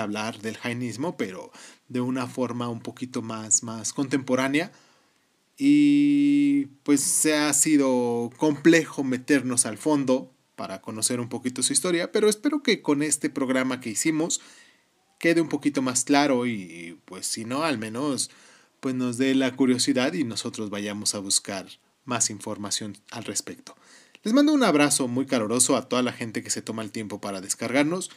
hablar del jainismo, pero de una forma un poquito más, más contemporánea. Y pues se ha sido complejo meternos al fondo para conocer un poquito su historia, pero espero que con este programa que hicimos quede un poquito más claro y pues si no, al menos pues nos dé la curiosidad y nosotros vayamos a buscar más información al respecto. Les mando un abrazo muy caloroso a toda la gente que se toma el tiempo para descargarnos.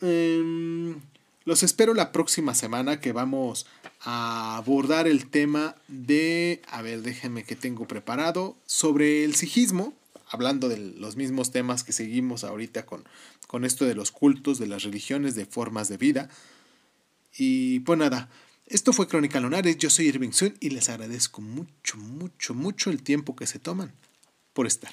Em, los espero la próxima semana que vamos a abordar el tema de, a ver, déjenme que tengo preparado, sobre el sijismo, hablando de los mismos temas que seguimos ahorita con, con esto de los cultos, de las religiones, de formas de vida. Y pues nada, esto fue Crónica Lunares, yo soy Irving Sun y les agradezco mucho, mucho, mucho el tiempo que se toman por estar.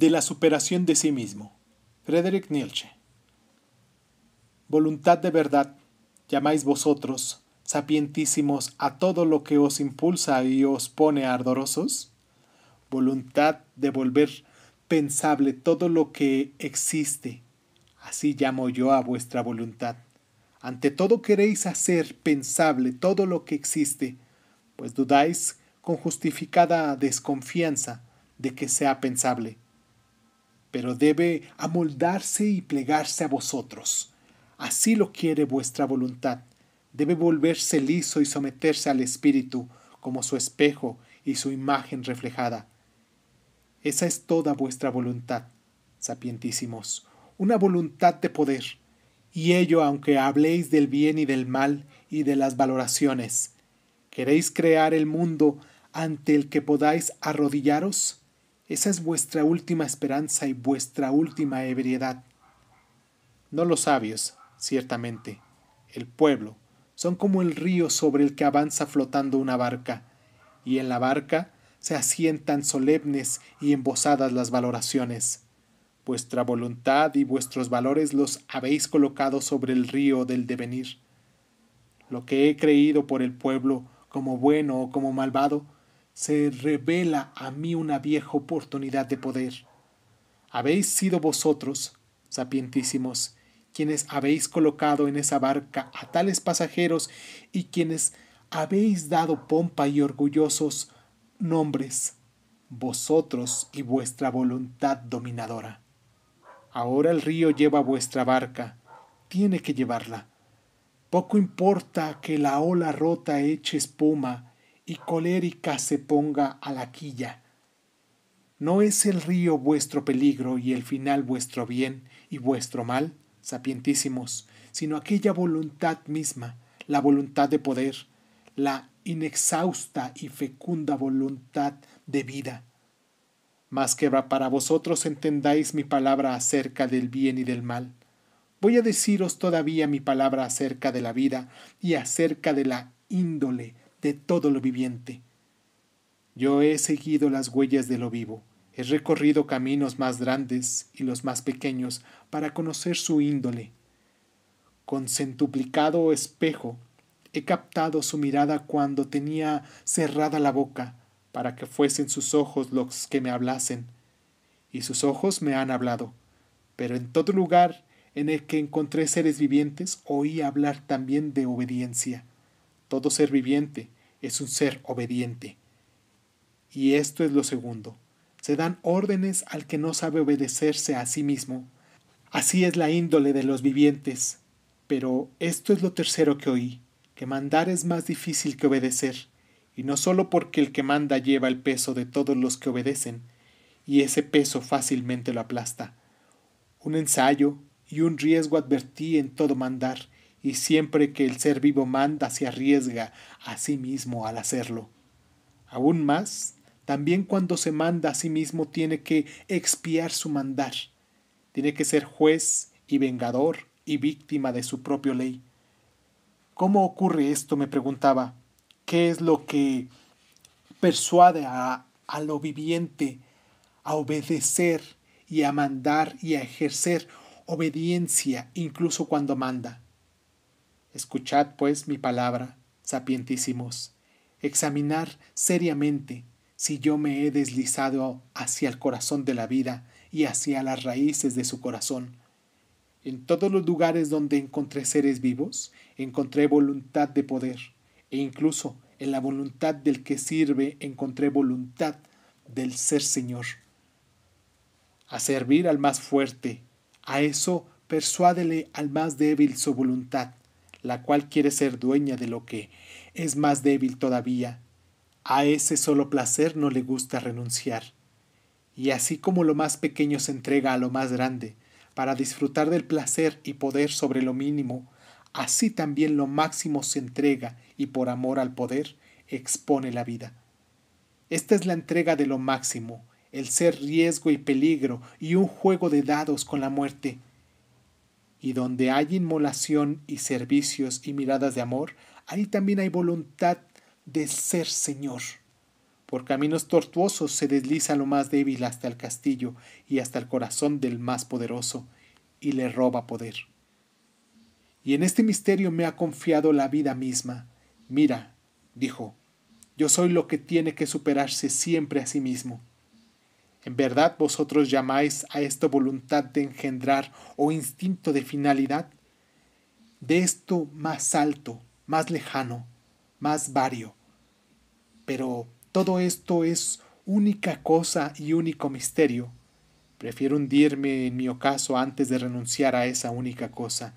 de la superación de sí mismo. Frederick Nietzsche. Voluntad de verdad, llamáis vosotros, sapientísimos, a todo lo que os impulsa y os pone ardorosos. Voluntad de volver pensable todo lo que existe. Así llamo yo a vuestra voluntad. Ante todo queréis hacer pensable todo lo que existe, pues dudáis con justificada desconfianza de que sea pensable pero debe amoldarse y plegarse a vosotros. Así lo quiere vuestra voluntad. Debe volverse liso y someterse al Espíritu, como su espejo y su imagen reflejada. Esa es toda vuestra voluntad, sapientísimos, una voluntad de poder, y ello aunque habléis del bien y del mal y de las valoraciones. ¿Queréis crear el mundo ante el que podáis arrodillaros? Esa es vuestra última esperanza y vuestra última ebriedad. No los sabios, ciertamente, el pueblo, son como el río sobre el que avanza flotando una barca, y en la barca se asientan solemnes y embosadas las valoraciones. Vuestra voluntad y vuestros valores los habéis colocado sobre el río del devenir. Lo que he creído por el pueblo, como bueno o como malvado, se revela a mí una vieja oportunidad de poder. Habéis sido vosotros, sapientísimos, quienes habéis colocado en esa barca a tales pasajeros y quienes habéis dado pompa y orgullosos nombres, vosotros y vuestra voluntad dominadora. Ahora el río lleva vuestra barca, tiene que llevarla. Poco importa que la ola rota eche espuma, y colérica se ponga a la quilla. ¿No es el río vuestro peligro y el final vuestro bien y vuestro mal, sapientísimos, sino aquella voluntad misma, la voluntad de poder, la inexhausta y fecunda voluntad de vida? Más que para vosotros entendáis mi palabra acerca del bien y del mal. Voy a deciros todavía mi palabra acerca de la vida y acerca de la índole de todo lo viviente. Yo he seguido las huellas de lo vivo, he recorrido caminos más grandes y los más pequeños para conocer su índole. Con centuplicado espejo he captado su mirada cuando tenía cerrada la boca, para que fuesen sus ojos los que me hablasen. Y sus ojos me han hablado. Pero en todo lugar en el que encontré seres vivientes oí hablar también de obediencia. Todo ser viviente es un ser obediente. Y esto es lo segundo. Se dan órdenes al que no sabe obedecerse a sí mismo. Así es la índole de los vivientes. Pero esto es lo tercero que oí, que mandar es más difícil que obedecer, y no solo porque el que manda lleva el peso de todos los que obedecen, y ese peso fácilmente lo aplasta. Un ensayo y un riesgo advertí en todo mandar, y siempre que el ser vivo manda se arriesga a sí mismo al hacerlo. Aún más, también cuando se manda a sí mismo tiene que expiar su mandar, tiene que ser juez y vengador y víctima de su propia ley. ¿Cómo ocurre esto? me preguntaba. ¿Qué es lo que persuade a, a lo viviente a obedecer y a mandar y a ejercer obediencia incluso cuando manda? Escuchad, pues, mi palabra, sapientísimos, examinar seriamente si yo me he deslizado hacia el corazón de la vida y hacia las raíces de su corazón. En todos los lugares donde encontré seres vivos, encontré voluntad de poder, e incluso en la voluntad del que sirve encontré voluntad del ser Señor. A servir al más fuerte, a eso persuádele al más débil su voluntad, la cual quiere ser dueña de lo que es más débil todavía. A ese solo placer no le gusta renunciar. Y así como lo más pequeño se entrega a lo más grande, para disfrutar del placer y poder sobre lo mínimo, así también lo máximo se entrega y por amor al poder expone la vida. Esta es la entrega de lo máximo, el ser riesgo y peligro y un juego de dados con la muerte. Y donde hay inmolación y servicios y miradas de amor, ahí también hay voluntad de ser Señor. Por caminos tortuosos se desliza lo más débil hasta el castillo y hasta el corazón del más poderoso, y le roba poder. Y en este misterio me ha confiado la vida misma. Mira, dijo, yo soy lo que tiene que superarse siempre a sí mismo. En verdad vosotros llamáis a esto voluntad de engendrar o instinto de finalidad. De esto más alto, más lejano, más vario. Pero todo esto es única cosa y único misterio. Prefiero hundirme en mi ocaso antes de renunciar a esa única cosa.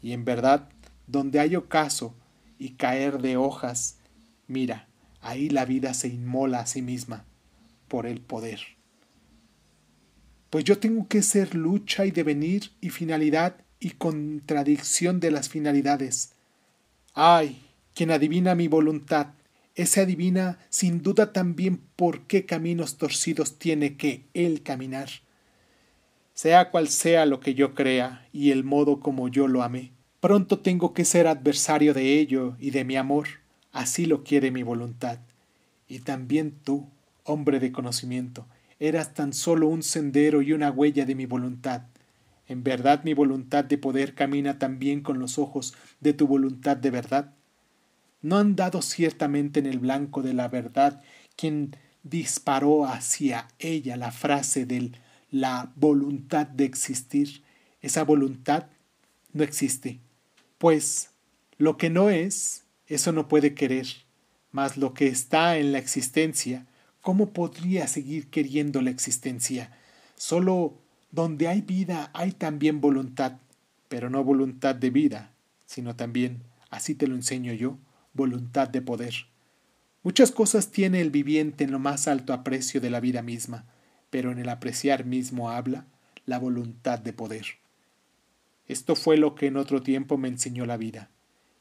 Y en verdad, donde hay ocaso y caer de hojas, mira, ahí la vida se inmola a sí misma por el poder pues yo tengo que ser lucha y devenir y finalidad y contradicción de las finalidades. Ay, quien adivina mi voluntad, ese adivina sin duda también por qué caminos torcidos tiene que él caminar. Sea cual sea lo que yo crea y el modo como yo lo amé, pronto tengo que ser adversario de ello y de mi amor, así lo quiere mi voluntad. Y también tú, hombre de conocimiento, eras tan solo un sendero y una huella de mi voluntad. En verdad mi voluntad de poder camina también con los ojos de tu voluntad de verdad. No han dado ciertamente en el blanco de la verdad quien disparó hacia ella la frase de la voluntad de existir. Esa voluntad no existe, pues lo que no es, eso no puede querer, mas lo que está en la existencia, ¿Cómo podría seguir queriendo la existencia? Solo donde hay vida hay también voluntad, pero no voluntad de vida, sino también, así te lo enseño yo, voluntad de poder. Muchas cosas tiene el viviente en lo más alto aprecio de la vida misma, pero en el apreciar mismo habla la voluntad de poder. Esto fue lo que en otro tiempo me enseñó la vida,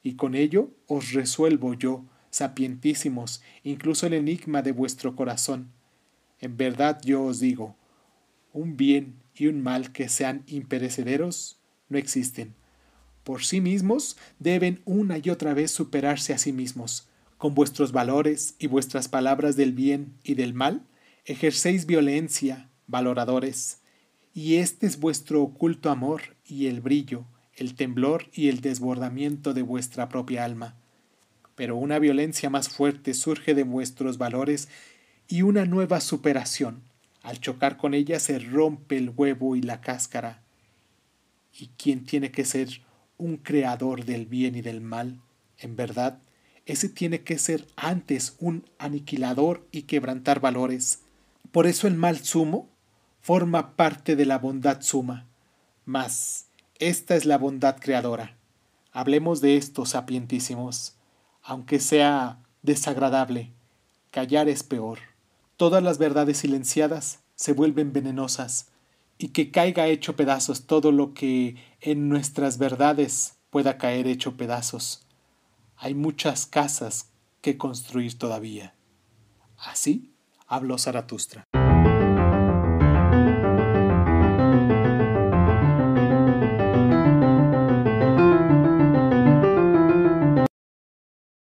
y con ello os resuelvo yo sapientísimos, incluso el enigma de vuestro corazón. En verdad yo os digo, un bien y un mal que sean imperecederos no existen. Por sí mismos deben una y otra vez superarse a sí mismos. Con vuestros valores y vuestras palabras del bien y del mal, ejercéis violencia, valoradores. Y este es vuestro oculto amor y el brillo, el temblor y el desbordamiento de vuestra propia alma pero una violencia más fuerte surge de vuestros valores y una nueva superación. Al chocar con ella se rompe el huevo y la cáscara. ¿Y quién tiene que ser un creador del bien y del mal? En verdad, ese tiene que ser antes un aniquilador y quebrantar valores. Por eso el mal sumo forma parte de la bondad suma. Mas, esta es la bondad creadora. Hablemos de esto, sapientísimos aunque sea desagradable. Callar es peor. Todas las verdades silenciadas se vuelven venenosas y que caiga hecho pedazos todo lo que en nuestras verdades pueda caer hecho pedazos. Hay muchas casas que construir todavía. Así habló Zaratustra.